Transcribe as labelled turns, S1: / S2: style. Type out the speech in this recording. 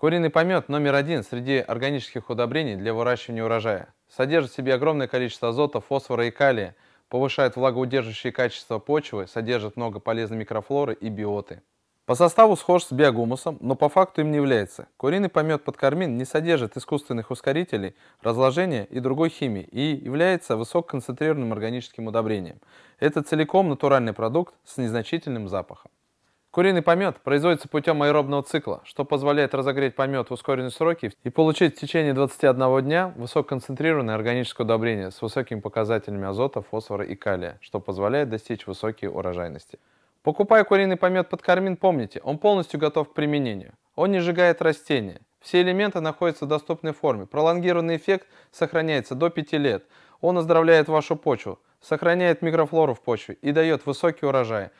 S1: Куриный помет номер один среди органических удобрений для выращивания урожая. Содержит в себе огромное количество азота, фосфора и калия, повышает влагоудерживающие качества почвы, содержит много полезной микрофлоры и биоты. По составу схож с биогумусом, но по факту им не является. Куриный помет под кармин не содержит искусственных ускорителей, разложения и другой химии и является высококонцентрированным органическим удобрением. Это целиком натуральный продукт с незначительным запахом. Куриный помет производится путем аэробного цикла, что позволяет разогреть помет в ускоренные сроки и получить в течение 21 дня высококонцентрированное органическое удобрение с высокими показателями азота, фосфора и калия, что позволяет достичь высокой урожайности. Покупая куриный помет под кармин, помните, он полностью готов к применению. Он не сжигает растения. Все элементы находятся в доступной форме. Пролонгированный эффект сохраняется до 5 лет. Он оздоровляет вашу почву, сохраняет микрофлору в почве и дает высокий урожай.